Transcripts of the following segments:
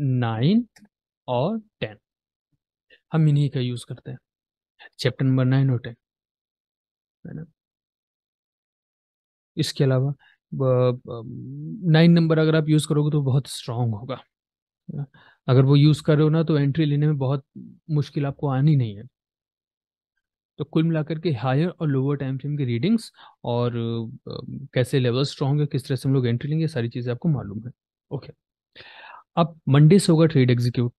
Nine और ten हम इन्हीं का यूज करते हैं चैप्टर नंबर नाइन और टेन है ना इसके अलावा नाइन नंबर अगर आप यूज करोगे तो बहुत स्ट्रांग होगा अगर वो यूज करो ना तो एंट्री लेने में बहुत मुश्किल आपको आनी नहीं है तो कुल मिलाकर के हायर और लोअर टाइम फ्रेम की रीडिंग्स और कैसे लेवल स्ट्रांग है किस तरह से हम लोग एंट्री लेंगे सारी चीज़ें आपको मालूम है ओके okay. अब मंडे से होगा ट्रेड एग्जीक्यूट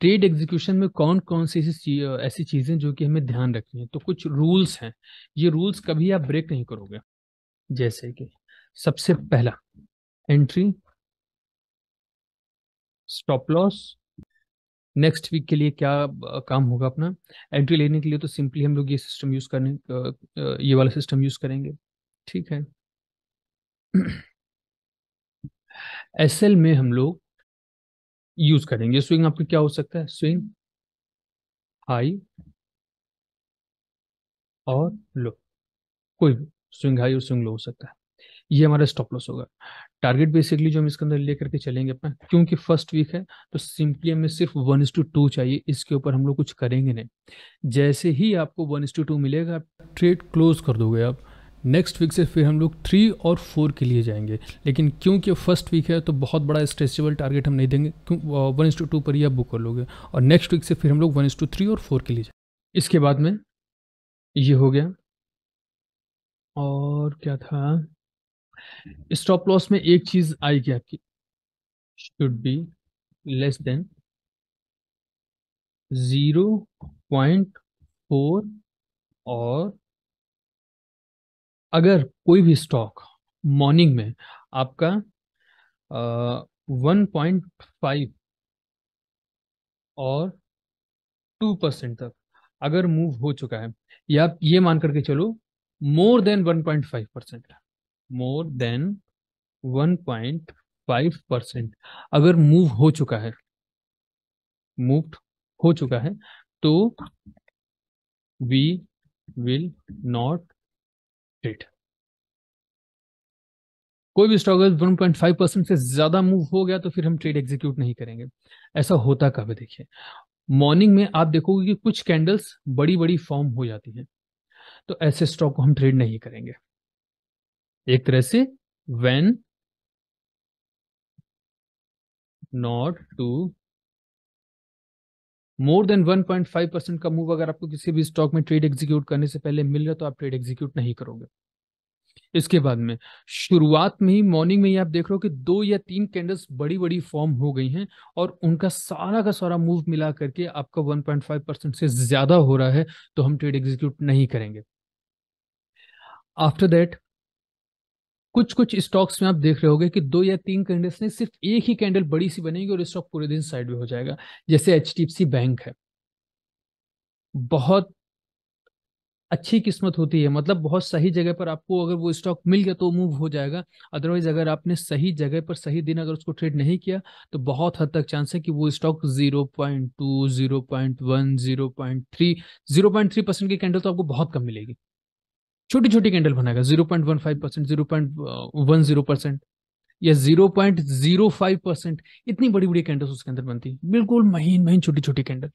ट्रेड एग्जीक्यूशन में कौन कौन सी ऐसी ऐसी चीज़ें जो कि हमें ध्यान रखनी है तो कुछ रूल्स हैं ये रूल्स कभी आप ब्रेक नहीं करोगे जैसे कि सबसे पहला entry stop loss next week के लिए क्या काम होगा अपना एंट्री लेने के लिए तो सिंपली हम लोग ये सिस्टम यूज़ करने ये वाला सिस्टम यूज़ करेंगे ठीक है एस में हम लोग यूज करेंगे स्विंग आपका क्या हो सकता है स्विंग हाई और लो कोई भी स्विंग हाई और स्विंग लो हो सकता है ये हमारा स्टॉप लॉस होगा टारगेट बेसिकली जो हम इसके अंदर लेकर के चलेंगे अपना क्योंकि फर्स्ट वीक है तो सिंपली हमें सिर्फ वन इस टू टू चाहिए इसके ऊपर हम लोग कुछ करेंगे नहीं जैसे ही आपको वन इस टू टू मिलेगा आप ट्रेड क्लोज कर दोगे आप नेक्स्ट वीक से फिर हम लोग थ्री और फोर के लिए जाएंगे लेकिन क्योंकि फर्स्ट वीक है तो बहुत बड़ा स्ट्रेचेबल टारगेट हम नहीं देंगे क्यों वन इंस टू टू पर ही आप बुक कर लोगे और नेक्स्ट वीक से फिर हम लोग वन इंस टू थ्री और फोर के लिए जाएंगे इसके बाद में ये हो गया और क्या था स्टॉप लॉस में एक चीज़ आएगी आपकी should be less than zero point four और अगर कोई भी स्टॉक मॉर्निंग में आपका वन पॉइंट फाइव और टू परसेंट तक अगर मूव हो चुका है या आप ये मान करके चलो more than one point five percent more than one point five percent अगर मूव हो चुका है मूव हो चुका है तो वी विल नॉट एट कोई भी स्टॉक अगर 1.5 परसेंट से ज्यादा मूव हो गया तो फिर हम ट्रेड एग्जीक्यूट नहीं करेंगे ऐसा होता कब देखिए मॉर्निंग में आप देखोगे कि कुछ कैंडल्स बड़ी बड़ी फॉर्म हो जाती हैं तो ऐसे स्टॉक को हम ट्रेड नहीं करेंगे एक तरह से when not to more than 1.5 percent का मूव अगर आपको किसी भी स्टॉक में ट्रेड एग्जीक्यूट करने से पहले मिल रहा है तो आप ट्रेड एग्जीक्यूट नहीं करोगे इसके बाद में शुरुआत में ही मॉर्निंग में ही आप देख रहे हो कि दो या तीन कैंडल्स बड़ी बड़ी फॉर्म हो गई हैं और उनका सारा का सारा मूव मिला करके आपका 1.5 परसेंट से ज्यादा हो रहा है तो हम ट्रेड एग्जीक्यूट नहीं करेंगे आफ्टर दैट कुछ कुछ स्टॉक्स में आप देख रहे होगे कि दो या तीन कैंडल्स ने सिर्फ एक ही कैंडल बड़ी सी बनेगी और स्टॉक पूरे दिन साइड हो जाएगा जैसे एच बैंक है बहुत अच्छी किस्मत होती है मतलब बहुत सही जगह पर आपको अगर वो स्टॉक मिल गया तो मूव हो जाएगा अदरवाइज अगर आपने सही जगह पर सही दिन अगर उसको ट्रेड नहीं किया तो बहुत हद तक चांस है कि वो stock zero point two zero point one zero point three zero point three percent की कैंडल तो आपको बहुत कम मिलेगी छोटी छोटी कैंडल बनाएगा zero point one five percent zero point one zero percent या zero point zero five percent इतनी बड़ी बड़ी कैंडल्स उसके अंदर बनती है बिल्कुल महीन महीन छोटी छोटी कैंडल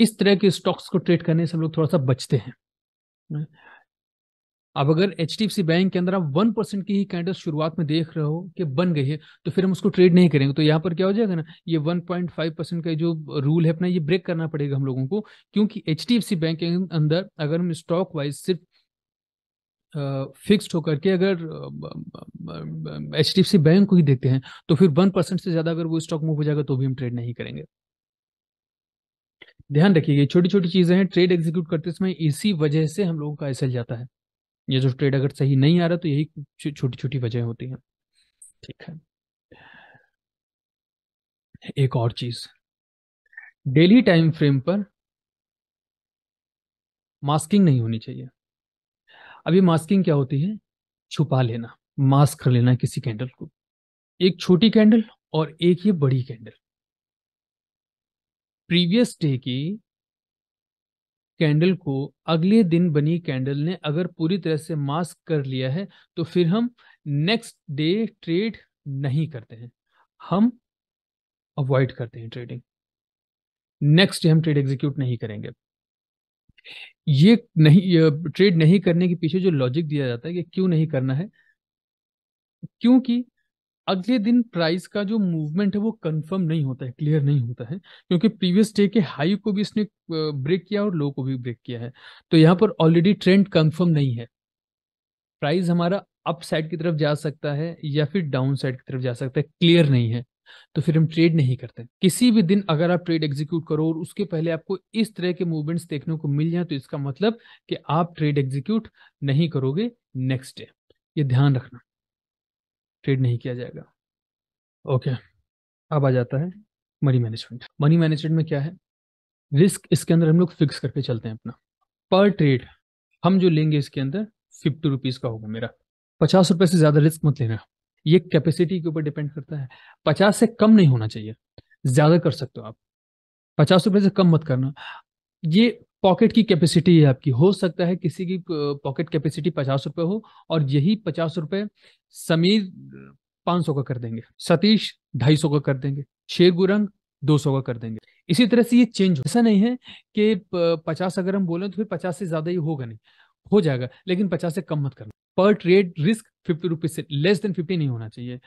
इस तरह के स्टॉक्स को ट्रेड करने से हम लोग थोड़ा सा बचते हैं अब अगर एच बैंक के अंदर आप वन परसेंट की ही कैंडल शुरुआत में देख रहे हो कि बन गई है तो फिर हम उसको ट्रेड नहीं करेंगे तो यहाँ पर क्या हो जाएगा ना ये वन पॉइंट फाइव परसेंट का जो रूल है अपना ये ब्रेक करना पड़ेगा हम लोगों को क्योंकि एच बैंक के अंदर अगर हम स्टॉक वाइज सिर्फ फिक्स्ड होकर के अगर H D F C bank को ही देखते हैं तो फिर वन परसेंट से ज्यादा अगर वो स्टॉक मूव हो जाएगा तो भी हम ट्रेड नहीं करेंगे ध्यान रखिए छोटी छोटी चीजें हैं ट्रेड एग्जीक्यूट करते समय इसी वजह से हम लोगों का ऐसा जाता है ये जो ट्रेड अगर सही नहीं आ रहा तो यही छोटी छोटी वजह होती है ठीक है एक और चीज डेली टाइम फ्रेम पर मास्किंग नहीं होनी चाहिए अभी मास्किंग क्या होती है छुपा लेना मास्क कर लेना किसी कैंडल को एक छोटी कैंडल और एक ये बड़ी कैंडल प्रीवियस डे की कैंडल को अगले दिन बनी कैंडल ने अगर पूरी तरह से मास्क कर लिया है तो फिर हम नेक्स्ट डे ट्रेड नहीं करते हैं हम अवॉइड करते हैं ट्रेडिंग नेक्स्ट डे हम ट्रेड एग्जीक्यूट नहीं करेंगे ये नहीं ये ट्रेड नहीं करने के पीछे जो लॉजिक दिया जाता है कि क्यों नहीं करना है क्योंकि अगले दिन प्राइस का जो मूवमेंट है वो कंफर्म नहीं होता है क्लियर नहीं होता है क्योंकि प्रीवियस डे के हाई को भी इसने ब्रेक किया और लो को भी ब्रेक किया है तो यहाँ पर ऑलरेडी ट्रेंड कंफर्म नहीं है प्राइस हमारा अप साइड की तरफ जा सकता है या फिर डाउन साइड की तरफ जा सकता है क्लियर नहीं है तो फिर हम ट्रेड नहीं करते किसी भी दिन अगर आप ट्रेड एग्जीक्यूट करो और उसके पहले आपको इस तरह के मूवमेंट्स देखने को मिल जाए तो इसका मतलब कि आप ट्रेड एग्जीक्यूट नहीं करोगे नेक्स्ट डे ये ध्यान रखना ट्रेड नहीं किया जाएगा ओके अब आ जाता है मनी मैनेजमेंट मनी मैनेजमेंट में क्या है रिस्क इसके अंदर हम लोग फिक्स करके चलते हैं अपना पर ट्रेड हम जो लेंगे इसके अंदर फिफ्टी रुपीज़ का होगा मेरा पचास रुपए से ज़्यादा रिस्क मत लेना ये कैपेसिटी के ऊपर डिपेंड करता है पचास से कम नहीं होना चाहिए ज़्यादा कर सकते हो आप पचास रुपए से कम मत करना ये पॉकेट की कैपेसिटी है आपकी हो सकता है किसी की पॉकेट कैपेसिटी पचास रुपए हो और यही पचास रुपए समीर पांच सौ का कर देंगे सतीश ढाई सौ का कर देंगे शेर गुरंग दो सौ का कर देंगे इसी तरह से ये चेंज हो ऐसा नहीं है कि पचास अगर हम बोले तो फिर पचास से ज्यादा ही होगा नहीं हो जाएगा लेकिन पचास से कम मत करना पर ट्रेड रिस्क फिफ्टी रुपीज से लेस देन फिफ्टी नहीं होना चाहिए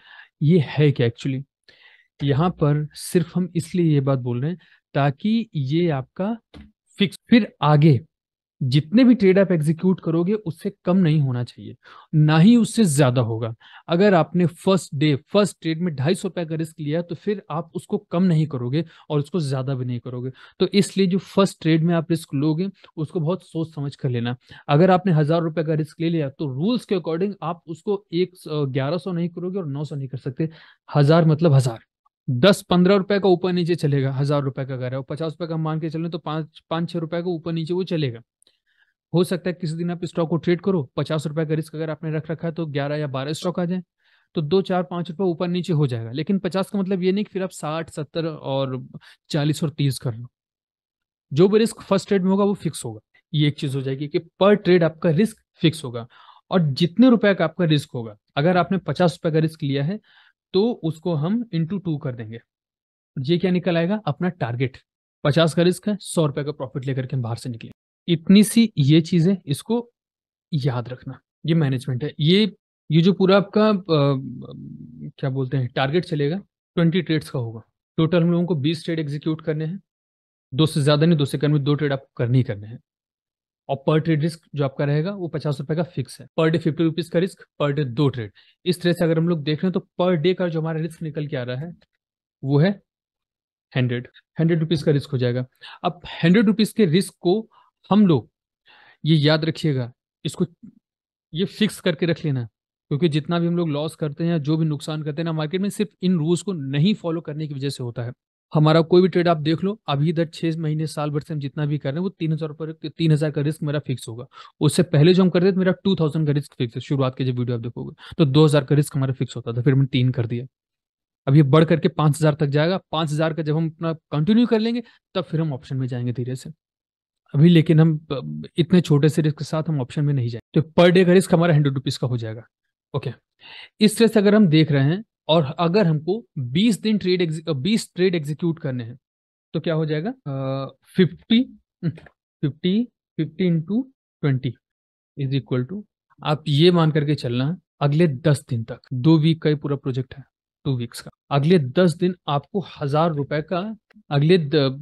ये है क्या एक्चुअली यहाँ पर सिर्फ हम इसलिए ये बात बोल रहे हैं ताकि ये आपका फिक्स फिर आगे जितने भी ट्रेड आप एग्जीक्यूट करोगे उससे कम नहीं होना चाहिए ना ही उससे ज्यादा होगा अगर आपने फर्स्ट डे फर्स्ट ट्रेड में ढाई सौ रुपया का रिस्क लिया तो फिर आप उसको कम नहीं करोगे और उसको ज्यादा भी नहीं करोगे तो इसलिए जो फर्स्ट ट्रेड में आप रिस्क लोगे उसको बहुत सोच समझ कर लेना अगर आपने हजार रुपए का रिस्क ले लिया तो रूल्स के अकॉर्डिंग आप उसको एक ग्यारह सौ नहीं करोगे और नौ सौ नहीं कर सकते हजार मतलब हजार दस पंद्रह रुपए का ऊपर नीचे चलेगा हजार रुपए का घर है और पचास रुपए का हम मान के चले तो पांच पांच छह रुपए का ऊपर नीचे वो चलेगा हो सकता है किसी दिन आप स्टॉक को ट्रेड करो पचास रुपए का रिस्क अगर आपने रख रखा है तो ग्यारह या बारह स्टॉक आ जाए तो दो चार पांच रुपए ऊपर नीचे हो जाएगा लेकिन पचास का मतलब ये नहीं कि फिर आप साठ सत्तर और चालीस और तीस कर लो जो भी रिस्क फर्स्ट ट्रेड में होगा वो फिक्स होगा ये एक चीज हो जाएगी कि पर ट्रेड आपका रिस्क फिक्स होगा और जितने रुपए का आपका रिस्क होगा अगर आपने पचास रुपए का रिस्क लिया है तो उसको हम इंटू टू कर देंगे ये क्या निकल आएगा अपना टारगेट पचास का रिस्क है सौ रुपए का प्रॉफिट लेकर के हम बाहर से निकले इतनी सी ये चीज है इसको याद रखना ये मैनेजमेंट है ये ये जो पूरा आपका आ, क्या बोलते हैं टारगेट चलेगा ट्वेंटी ट्रेड्स का होगा टोटल हम लोगों को बीस ट्रेड एग्जीक्यूट करने हैं दो से ज्यादा नहीं दो कम में दो ट्रेड आपको करने ही करने हैं और पर ट्रेड रिस्क जो आपका रहेगा वो पचास रुपए का फिक्स है पर डे फिफ्टी रुपीज का रिस्क पर डे दो ट्रेड इस तरह से अगर हम लोग देख रहे हैं तो पर डे का जो हमारा रिस्क निकल के आ रहा है वो है हंड्रेड हंड्रेड रुपीज का रिस्क हो जाएगा अब हंड्रेड रुपीज के रिस्क को हम लोग ये याद रखिएगा इसको ये फिक्स करके रख लेना क्योंकि जितना भी हम लोग लॉस करते हैं जो भी नुकसान करते हैं ना मार्केट में सिर्फ इन रूल्स को नहीं फॉलो करने की वजह से होता है हमारा कोई भी ट्रेड आप देख लो अभी तक छह महीने साल भर से हम जितना भी कर रहे हैं वो तीन हजार रुपये तीन हजार का रिस्क मेरा फिक्स होगा उससे पहले जो हम करते थे मेरा टू थाउजेंड का रिस्क फिक्स है शुरुआत के जब वीडियो आप देखोगे तो दो हजार का रिस्क हमारा फिक्स होता था फिर मैंने तीन कर दिया अब ये बढ़ करके पांच हजार तक जाएगा पांच हजार का जब हम अपना कंटिन्यू कर लेंगे तब फिर हम ऑप्शन में जाएंगे धीरे से अभी लेकिन हम इतने छोटे से रिस्क के साथ हम ऑप्शन में नहीं जाएंगे तो पर डे का रिस्क हमारा हंड्रेड रुपीज का हो जाएगा ओके इस तरह से अगर हम देख रहे हैं और अगर हमको 20 दिन ट्रेड बीस ट्रेड एग्जीक्यूट करने हैं तो क्या हो जाएगा fifty fifty fifty into twenty is equal to आप ये मान करके चलना अगले दस दिन तक दो वीक का ही पूरा प्रोजेक्ट है टू वीक्स का अगले दस दिन आपको हजार रुपए का अगले द,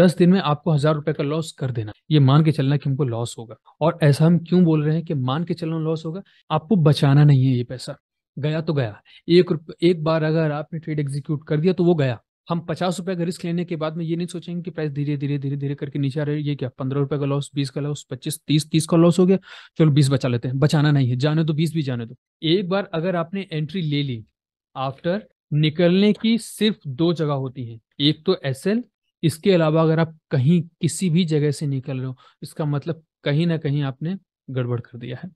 दस दिन में आपको हजार रुपए का लॉस कर देना ये मान के चलना कि हमको लॉस होगा और ऐसा हम क्यों बोल रहे हैं कि मान के चलना लॉस होगा आपको बचाना नहीं है ये पैसा गया तो गया एक एक बार अगर आपने ट्रेड एग्जीक्यूट कर दिया तो वो गया हम पचास रुपए का रिस्क लेने के बाद में ये नहीं सोचेंगे कि प्राइस धीरे धीरे धीरे धीरे करके नीचे आ रही है ये क्या पंद्रह रुपए का लॉस बीस का लॉस पच्चीस तीस तीस का लॉस हो गया चलो बीस बचा लेते हैं बचाना नहीं है जाने दो बीस भी जाने दो एक बार अगर आपने एंट्री ले ली आफ्टर निकलने की सिर्फ दो जगह होती है एक तो एस इसके अलावा अगर आप कहीं किसी भी जगह से निकल रहे हो इसका मतलब कहीं ना कहीं आपने गड़बड़ कर दिया है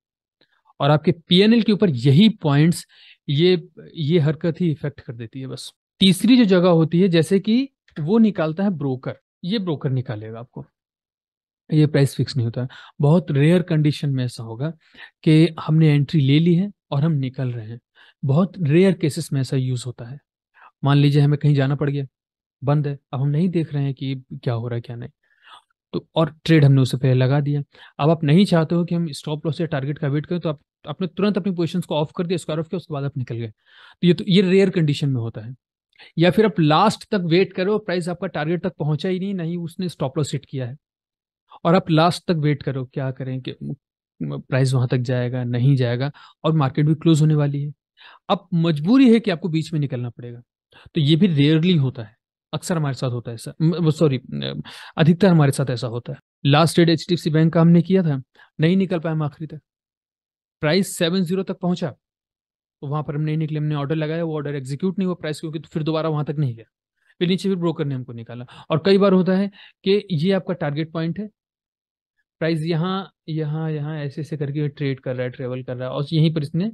और आपके पीएनएल के ऊपर यही पॉइंट्स ये ये हरकत ही इफेक्ट कर देती है बस तीसरी जो जगह होती है जैसे कि वो निकालता है ब्रोकर ये ब्रोकर निकालेगा आपको ये प्राइस फिक्स नहीं होता है बहुत रेयर कंडीशन में ऐसा होगा कि हमने एंट्री ले ली है और हम निकल रहे हैं बहुत रेयर केसेस में ऐसा यूज होता है मान लीजिए हमें कहीं जाना पड़ गया बंद है अब हम नहीं देख रहे हैं कि क्या हो रहा है क्या नहीं तो और ट्रेड हमने उससे पहले लगा दिया अब आप नहीं चाहते हो कि हम स्टॉप लॉस या टारगेट का वेट करें तो आप आपने तुरंत अपनी पोजिशन को ऑफ कर दिया स्क्वायर ऑफ किया उसके बाद आप निकल गए तो ये तो ये रेयर कंडीशन में होता है या फिर आप लास्ट तक वेट करो प्राइस आपका टारगेट तक पहुंचा ही नहीं नहीं उसने स्टॉप लॉस हिट किया है और आप लास्ट तक वेट करो क्या करें कि प्राइस वहां तक जाएगा नहीं जाएगा और मार्केट भी क्लोज होने वाली है अब मजबूरी है कि आपको बीच में निकलना पड़ेगा तो ये भी रेयरली होता है अक्सर हमारे साथ होता है ऐसा सॉरी अधिकतर हमारे साथ ऐसा होता है last date H D bank का हमने किया था नहीं निकल पाए हम आखिरी तक प्राइस सेवन जीरो तक पहुंचा तो वहां पर हम नहीं निकले हमने ऑर्डर लगाया वो ऑर्डर एग्जीक्यूट नहीं हुआ प्राइस क्योंकि तो फिर दोबारा वहां तक नहीं गया फिर नीचे फिर ब्रोकर ने हमको निकाला और कई बार होता है कि ये आपका टारगेट पॉइंट है प्राइस यहाँ यहाँ यहाँ ऐसे ऐसे करके ट्रेड कर रहा है ट्रेवल कर रहा है और यहीं पर इसने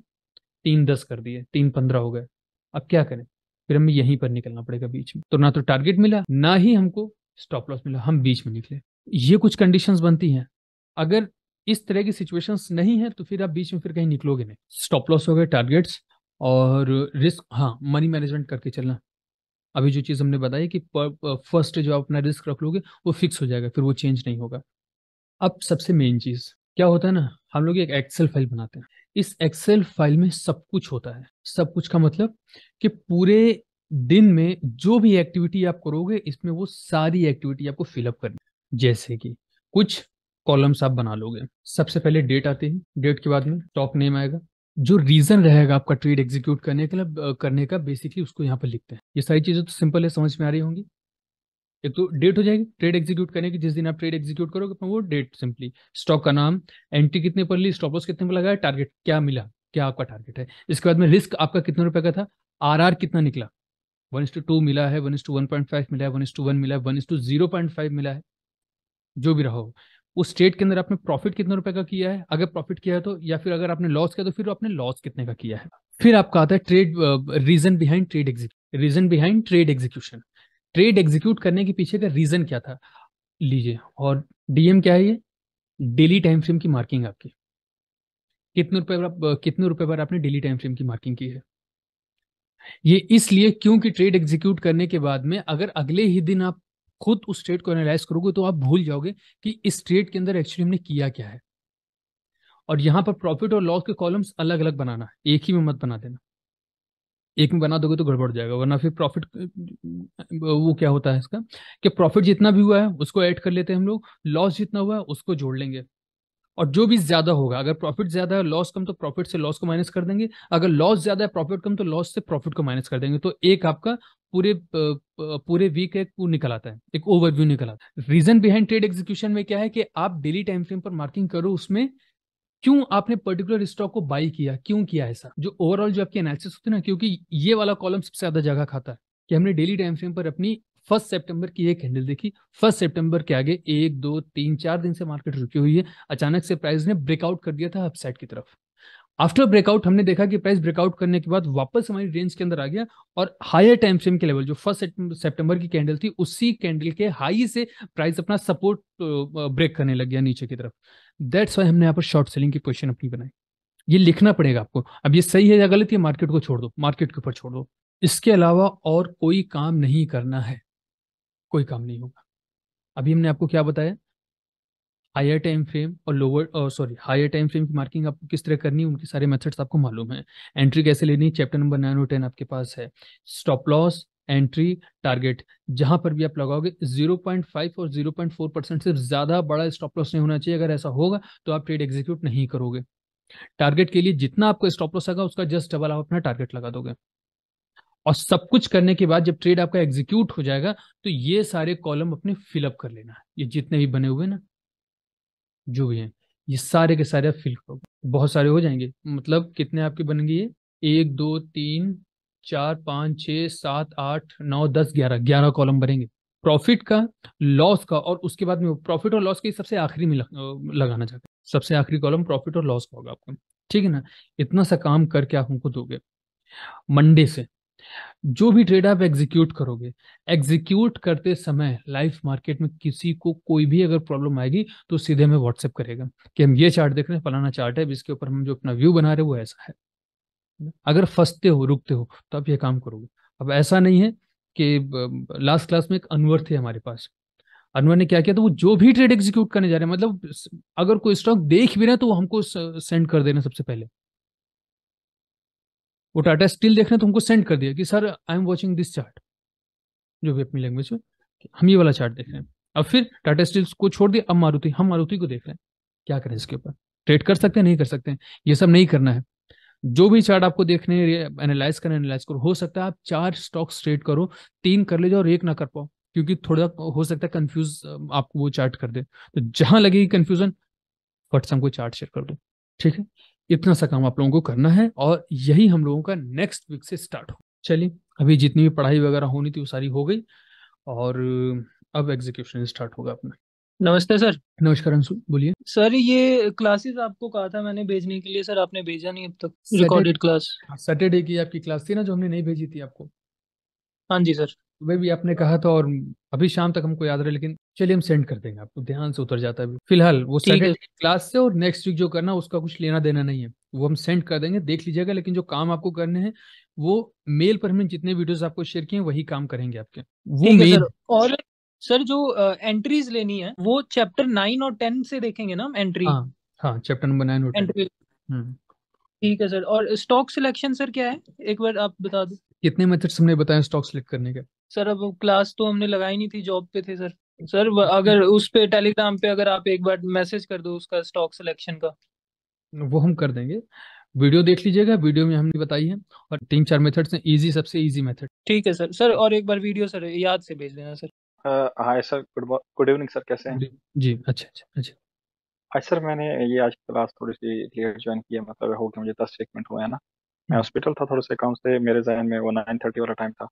तीन दस कर दिए तीन पंद्रह हो गए अब क्या करें फिर हमें यहीं पर निकलना पड़ेगा बीच में तो ना तो टारगेट मिला ना ही हमको स्टॉप लॉस मिला हम बीच में निकले ये कुछ कंडीशन बनती हैं अगर इस तरह की सिचुएशंस नहीं है तो फिर आप बीच में फिर कहीं निकलोगे नहीं स्टॉप लॉस हो गए टारगेट्स और रिस्क हाँ मनी मैनेजमेंट करके चलना अभी जो चीज़ हमने बताई कि फर्स्ट जो आप अपना रिस्क रख लोगे वो फिक्स हो जाएगा फिर वो चेंज नहीं होगा अब सबसे मेन चीज़ क्या होता है ना हम लोग एक एक्सेल फाइल बनाते हैं इस एक्सेल फाइल में सब कुछ होता है सब कुछ का मतलब कि पूरे दिन में जो भी एक्टिविटी आप करोगे इसमें वो सारी एक्टिविटी आपको फिलअप करनी जैसे कि कुछ कॉलम्स आप बना लोगे सबसे पहले डेट आते हैं डेट के बाद में टॉप नेम आएगा जो रीजन रहेगा आपका ट्रेड एग्जीक्यूट करने के लिए करने का बेसिकली उसको यहाँ पर लिखते हैं ये सारी चीजें तो सिंपल है समझ में आ रही होंगी एक तो डेट हो जाएगी ट्रेड एग्जीक्यूट करने की जिस दिन आप ट्रेड एग्जीक्यूट करोगे अपना वो डेट सिंपली स्टॉक का नाम एंट्री कितने पर ली स्टॉप लॉस कितने पर लगाया टारगेट क्या मिला क्या आपका टारगेट है इसके बाद में रिस्क आपका कितने रुपए का था आर कितना निकला वन इस टू टू मिला है वन इस टू वन पॉइंट फाइव मिला है वन इस टू वन मिला है वन इस टू जीरो पॉइंट फाइव मिला है जो भी रहा हो उस स्टेट के अंदर आपने प्रॉफिट कितने रुपए का किया है अगर प्रॉफिट किया है तो या फिर अगर आपने लॉस किया तो फिर आपने लॉस कितने का किया है फिर आपका आता है trade reason behind trade execution reason behind trade execution trade execute करने के पीछे का रीजन क्या था लीजिए और डीएम क्या है ये डेली टाइम फ्रेम की मार्किंग आपकी कितने रुपए पर आप कितने रुपए पर आपने डेली टाइम फ्रेम की मार्किंग की है ये इसलिए क्योंकि ट्रेड एग्जीक्यूट करने के बाद में अगर अगले ही दिन आप खुद उस ट्रेड को एनालाइज करोगे तो आप भूल जाओगे कि इस ट्रेड के अंदर एक्चुअली हमने किया क्या है और यहां पर प्रॉफिट और लॉस के कॉलम्स अलग अलग बनाना एक ही में मत बना देना एक में बना दोगे तो गड़बड़ जाएगा वरना फिर प्रॉफिट वो क्या होता है इसका कि प्रॉफिट जितना भी हुआ है उसको ऐड कर लेते हैं हम लोग लॉस जितना हुआ है उसको जोड़ लेंगे और जो भी ज्यादा होगा अगर प्रॉफिट ज्यादा है लॉस कम तो प्रॉफिट से लॉस को माइनस कर देंगे अगर लॉस ज्यादा है प्रॉफिट कम तो लॉस से प्रॉफिट को माइनस कर देंगे तो एक आपका पूरे पूरे वीक एक वो निकल आता है एक ओवरव्यू निकल आता है रीजन बिहाइंड ट्रेड एग्जीक्यूशन में क्या है कि आप डेली टाइम फ्रेम पर मार्किंग करो उसमें क्यों आपने पर्टिकुलर स्टॉक को बाई किया क्यों किया ऐसा जो ओवरऑल जो आपकी एनालिसिस होती है ना क्योंकि ये वाला कॉलम सबसे ज्यादा जगह खाता है कि हमने डेली टाइम फ्रेम पर अपनी फर्स्ट सेप्टेम्बर की एक हैंडल देखी फर्स्ट सेप्टेम्बर के आगे एक दो तीन चार दिन से मार्केट रुकी हुई है अचानक से प्राइस ने ब्रेकआउट कर दिया था अपसाइड की तरफ आफ्टर ब्रेकआउट हमने देखा कि प्राइस ब्रेकआउट करने के बाद वापस हमारी रेंज के अंदर आ गया और हायर टाइम फ्रेम के लेवल जो फर्स्ट सेप्टेम्बर की कैंडल थी उसी कैंडल के हाई से प्राइस अपना सपोर्ट ब्रेक करने लग गया नीचे की तरफ दैट्स वाई हमने यहाँ पर शॉर्ट सेलिंग की क्वेश्चन अपनी बनाई ये लिखना पड़ेगा आपको अब ये सही है या गलत है मार्केट को छोड़ दो मार्केट के ऊपर छोड़ दो इसके अलावा और कोई काम नहीं करना है कोई काम नहीं होगा अभी हमने आपको क्या बताया हायर टाइम फ्रेम और lower sorry higher time frame की मार्किंग आपको किस तरह करनी है उनके सारे मेथड्स आपको मालूम है एंट्री कैसे लेनी चैप्टर नंबर नाइन और टेन आपके पास है स्टॉप लॉस एंट्री टारगेट जहां पर भी आप लगाओगे 0.5 और 0.4 परसेंट से ज्यादा बड़ा स्टॉप लॉस नहीं होना चाहिए अगर ऐसा होगा तो आप ट्रेड एग्जीक्यूट नहीं करोगे टारगेट के लिए जितना आपको स्टॉप लॉस लगा उसका जस्ट डबल आप अपना टारगेट लगा दोगे और सब कुछ करने के बाद जब ट्रेड आपका एग्जीक्यूट हो जाएगा तो ये सारे कॉलम अपने फिलअप कर लेना ये जितने भी बने हुए ना जो भी हैं ये सारे के सारे आप फिल करोगे बहुत सारे हो जाएंगे मतलब कितने आपके बनेंगे ये एक दो तीन चार पाँच छः सात आठ नौ दस ग्यारह ग्यारह कॉलम बनेंगे प्रॉफिट का लॉस का और उसके बाद में प्रॉफिट और लॉस के सबसे आखिरी में लगाना चाहते हैं सबसे आखिरी कॉलम प्रॉफिट और लॉस का होगा आपका ठीक है ना इतना सा काम करके आप हमको दोगे मंडे से जो भी ट्रेड आप एग्जीक्यूट करोगे एग्जीक्यूट करते समय लाइव मार्केट में किसी को कोई भी अगर प्रॉब्लम आएगी तो सीधे हमें व्हाट्सएप करेगा कि हम ये चार्ट देख रहे हैं फलाना चार्ट है इसके ऊपर हम जो अपना व्यू बना रहे हैं वो ऐसा है अगर फंसते हो रुकते हो तो आप ये काम करोगे अब ऐसा नहीं है कि लास्ट क्लास में एक अनवर थे हमारे पास अनवर ने क्या किया तो वो जो भी ट्रेड एग्जीक्यूट करने जा रहे हैं मतलब अगर कोई स्टॉक देख भी रहे तो वो हमको सेंड कर देना सबसे पहले वो टाटा स्टील देख रहे तो हमको सेंड कर दिया कि sir I am watching this chart जो भी अपनी लैंग्वेज में हम ये वाला चार्ट देख रहे हैं अब फिर टाटा स्टील को छोड़ दिया अब मारुति हम मारुति को देख रहे हैं क्या करें इसके ऊपर ट्रेड कर सकते हैं नहीं कर सकते हैं ये सब नहीं करना है जो भी चार्ट आपको देखने एनालाइज करना एनालाइज करो हो सकता है आप चार स्टॉक्स ट्रेड करो तीन कर ले जाओ और एक ना कर पाओ क्योंकि थोड़ा हो सकता है कंफ्यूज आपको वो चार्ट कर दे तो जहां लगेगी कंफ्यूजन से को चार्ट शेयर कर दो ठीक है इतना सा काम आप लोगों को करना है और यही हम लोगों का नेक्स्ट वीक से स्टार्ट हो चलिए अभी जितनी भी पढ़ाई वगैरह होनी थी वो सारी हो गई और अब एग्जीक्यूशन स्टार्ट होगा अपना नमस्ते सर नमस्कार अंशु बोलिए सर ये क्लासेस आपको कहा था मैंने भेजने के लिए सर आपने भेजा नहीं अब तक रिकॉर्डेड क्लास सैटरडे की आपकी क्लास थी ना जो हमने नहीं भेजी थी आपको हाँ जी सर वे भी आपने कहा था और अभी शाम तक हमको याद रहे लेकिन चलिए हम सेंड कर देंगे आपको ध्यान से उतर जाता है फिलहाल वो क्लास से और नेक्स्ट वीक जो करना उसका कुछ लेना देना नहीं है वो हम सेंड कर देंगे देख लीजिएगा लेकिन जो काम आपको करने हैं वो मेल पर हमने जितने वीडियोस आपको शेयर किए वही काम करेंगे आपके वो मेल और सर जो एंट्रीज uh, लेनी है वो चैप्टर नाइन और टेन से देखेंगे ना एंट्री हाँ, हाँ चैप्टर नंबर नाइन और एंट्री हम्म। ठीक है सर और स्टॉक सिलेक्शन सर क्या है एक बार आप बता दो कितने मेथड्स हमने बताए स्टॉक सिलेक्ट करने के सर अब क्लास तो हमने लगाई नहीं थी जॉब पे थे सर सर अगर उस पे टेलीग्राम पे अगर आप एक बार मैसेज कर दो उसका स्टॉक सिलेक्शन का वो हम कर देंगे वीडियो देख लीजिएगा वीडियो में हमने बताई है और तीन चार मेथड्स हैं इजी सबसे इजी मेथड ठीक है सर सर और एक बार वीडियो सर याद से भेज देना sir hi sir, good good evening sir, कैसे हैं? जी, अच्छा, अच्छा, अच्छा। आज सर मैंने ये आज क्लास थोड़ी-सी लेट ज्वाइन किया मतलब हो गया मुझे दस एक मिनट है ना। मैं हम्म। हॉस्पिटल था थोड़े-से काम से, मेरे ज़हन में वो नाइन थर्टी वाला टाइम था।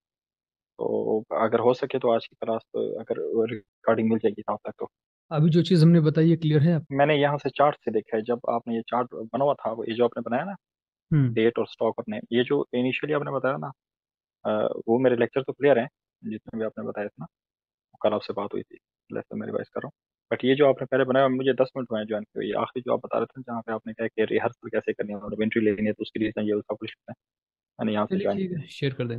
तो अगर हो सके तो आज की क्लास तो अगर रिकॉर्डिंग मिल जाएगी शाम तक तो। अभी जो चीज़ हमने बताई है क्लियर है आप? मैंने यहाँ से चार्ट से देखा है, जब आपने ये चार्ट बनवा था था, ये जो आपने बनाया ना, हम्म। डेट और स्टॉक अपने ये जो इनिशियली आपने बताया ना वो मेरे लेक्चर तो क्लियर हैं, जितने भी आपने बताया इतना। कल आपसे बात हुई थी लेफ्ट में रिवाइज कर रहा हूँ बट ये जो आपने पहले बनाया मुझे दस मिनट में ज्वाइन की हुई आखिरी जो आप बता रहे थे जहाँ पे आपने कहा कि रिहर्सल कैसे करनी है मतलब एंट्री लेनी है तो उसके लिए ये कुछ है यहाँ से ज्वाइन शेयर कर दें